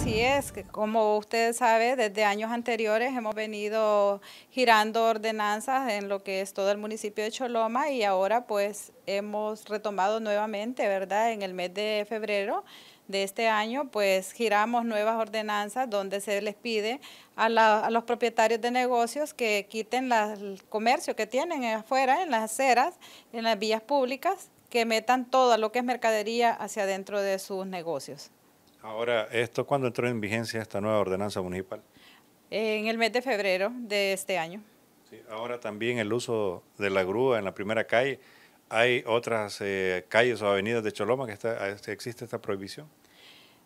Así es, como usted sabe, desde años anteriores hemos venido girando ordenanzas en lo que es todo el municipio de Choloma y ahora pues hemos retomado nuevamente, ¿verdad? En el mes de febrero de este año, pues giramos nuevas ordenanzas donde se les pide a, los propietarios de negocios que quiten el comercio que tienen afuera, en las aceras, en las vías públicas, que metan todo lo que es mercadería hacia dentro de sus negocios. Ahora, ¿esto cuándo entró en vigencia esta nueva ordenanza municipal? En el mes de febrero de este año. ahora también el uso de la grúa en la primera calle. ¿Hay otras eh, calles o avenidas de Choloma que está, ah, este, existe esta prohibición?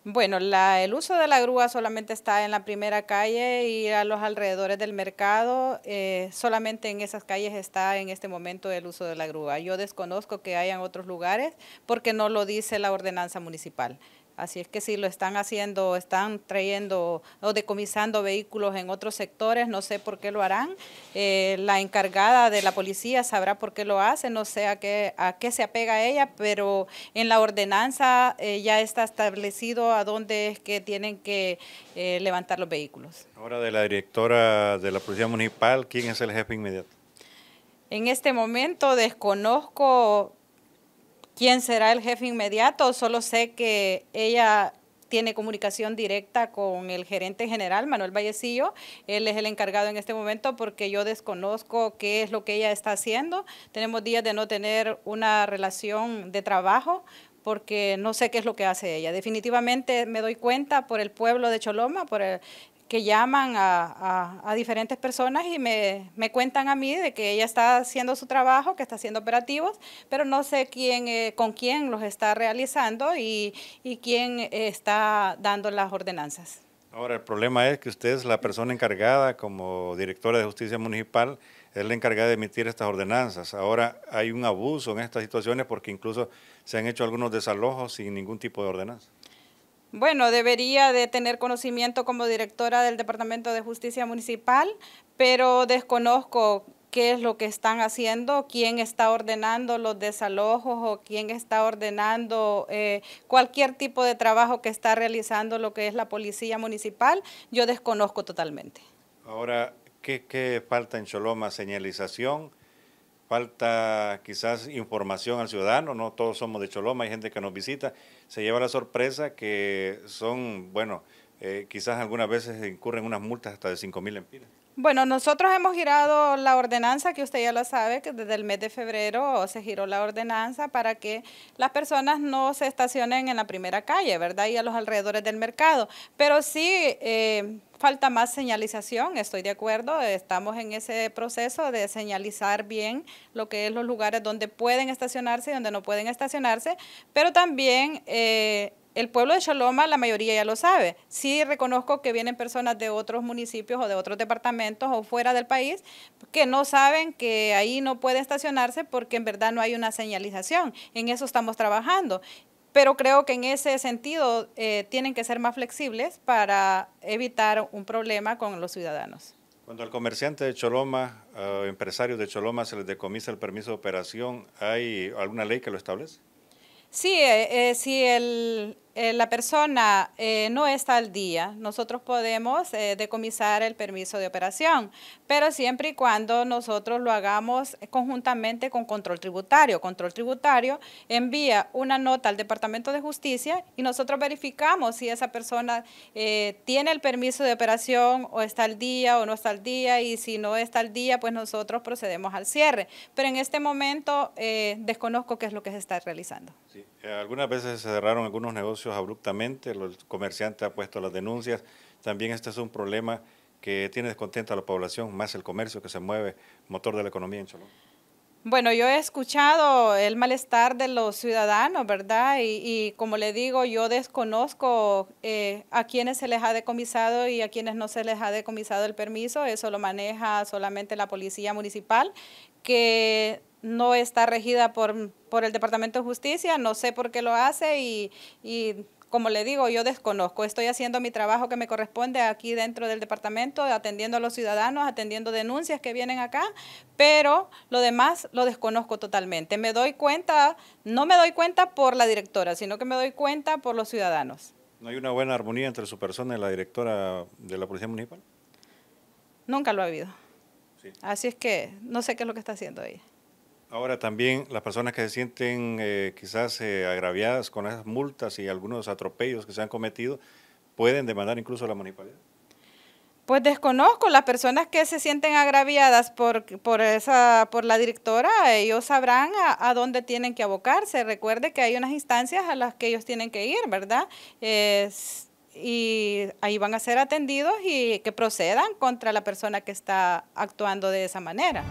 Bueno, el uso de la grúa solamente está en la primera calle y a los alrededores del mercado, eh, solamente en esas calles está en este momento el uso de la grúa. Yo desconozco que hayan otros lugares porque no lo dice la ordenanza municipal. Así es que si lo están haciendo, están trayendo o decomisando vehículos en otros sectores, no sé por qué lo harán. Eh, la encargada de la policía sabrá por qué lo hace, no sé a qué, a qué se apega ella, pero en la ordenanza eh, ya está establecido a dónde es que tienen que eh, levantar los vehículos. Ahora de la directora de la Policía Municipal, ¿quién es el jefe inmediato? En este momento desconozco quién será el jefe inmediato, solo sé que ella tiene comunicación directa con el gerente general, Manuel Vallecillo. Él es el encargado en este momento porque yo desconozco qué es lo que ella está haciendo. Tenemos días de no tener una relación de trabajo porque no sé qué es lo que hace ella. Definitivamente me doy cuenta por el pueblo de Choloma, por el, que llaman a, diferentes personas y me, cuentan a mí de que ella está haciendo su trabajo, que está haciendo operativos, pero no sé quién, eh, con quién los está realizando y, y quién eh, está dando las ordenanzas. Ahora, el problema es que usted es la persona encargada como directora de justicia municipal, es la encargada de emitir estas ordenanzas. Ahora hay un abuso en estas situaciones porque incluso se han hecho algunos desalojos sin ningún tipo de ordenanza. Bueno, debería de tener conocimiento como directora del Departamento de Justicia Municipal, pero desconozco qué es lo que están haciendo, quién está ordenando los desalojos o quién está ordenando eh, cualquier tipo de trabajo que está realizando lo que es la policía municipal, yo desconozco totalmente. Ahora, qué falta en Choloma? ¿Señalización? falta quizás información al ciudadano, no todos somos de Choloma, hay gente que nos visita, se lleva la sorpresa que son, bueno, eh, quizás algunas veces incurren unas multas hasta de cinco mil empiras. Bueno, nosotros hemos girado la ordenanza, que usted ya lo sabe, que desde el mes de febrero se giró la ordenanza para que las personas no se estacionen en la primera calle, ¿verdad? Y a los alrededores del mercado. Pero sí eh, falta más señalización, estoy de acuerdo, estamos en ese proceso de señalizar bien lo que es los lugares donde pueden estacionarse y donde no pueden estacionarse, pero también... Eh, el pueblo de Choloma, la mayoría ya lo sabe. Sí reconozco que vienen personas de otros municipios o de otros departamentos o fuera del país que no saben que ahí no puede estacionarse porque en verdad no hay una señalización. En eso estamos trabajando. Pero creo que en ese sentido eh, tienen que ser más flexibles para evitar un problema con los ciudadanos. Cuando al comerciante de Choloma, empresario de Choloma, se les decomisa el permiso de operación, ¿hay alguna ley que lo establece? Sí, eh, eh, si el, eh, la persona eh, no está al día, nosotros podemos eh, decomisar el permiso de operación, pero siempre y cuando nosotros lo hagamos conjuntamente con control tributario. Control tributario envía una nota al Departamento de Justicia y nosotros verificamos si esa persona tiene el permiso de operación o está al día o no está al día y si no está al día, pues nosotros procedemos al cierre. Pero en este momento desconozco qué es lo que se está realizando. Sí. Eh, algunas veces se cerraron algunos negocios abruptamente, el comerciante ha puesto las denuncias. También este es un problema que tiene descontento a la población, más el comercio que se mueve, motor de la economía en Cholón. Bueno, yo he escuchado el malestar de los ciudadanos, ¿verdad? Y, como le digo, yo desconozco eh, a quienes se les ha decomisado y a quienes no se les ha decomisado el permiso. Eso lo maneja solamente la policía municipal, que no está regida por, por, el Departamento de Justicia, no sé por qué lo hace y, como le digo, yo desconozco, estoy haciendo mi trabajo que me corresponde aquí dentro del departamento, atendiendo a los ciudadanos, atendiendo denuncias que vienen acá, pero lo demás lo desconozco totalmente. Me doy cuenta, no me doy cuenta por la directora, sino que me doy cuenta por los ciudadanos. ¿No hay una buena armonía entre su persona y la directora de la Policía Municipal? Nunca lo ha habido. Así es que no sé qué es lo que está haciendo ella. Ahora también las personas que se sienten eh, quizás eh, agraviadas con esas multas y algunos atropellos que se han cometido, pueden demandar incluso a la municipalidad. Pues desconozco, las personas que se sienten agraviadas por, por, esa, por la directora, ellos sabrán a, dónde tienen que abocarse. Recuerde que hay unas instancias a las que ellos tienen que ir, ¿verdad? y ahí van a ser atendidos y que procedan contra la persona que está actuando de esa manera.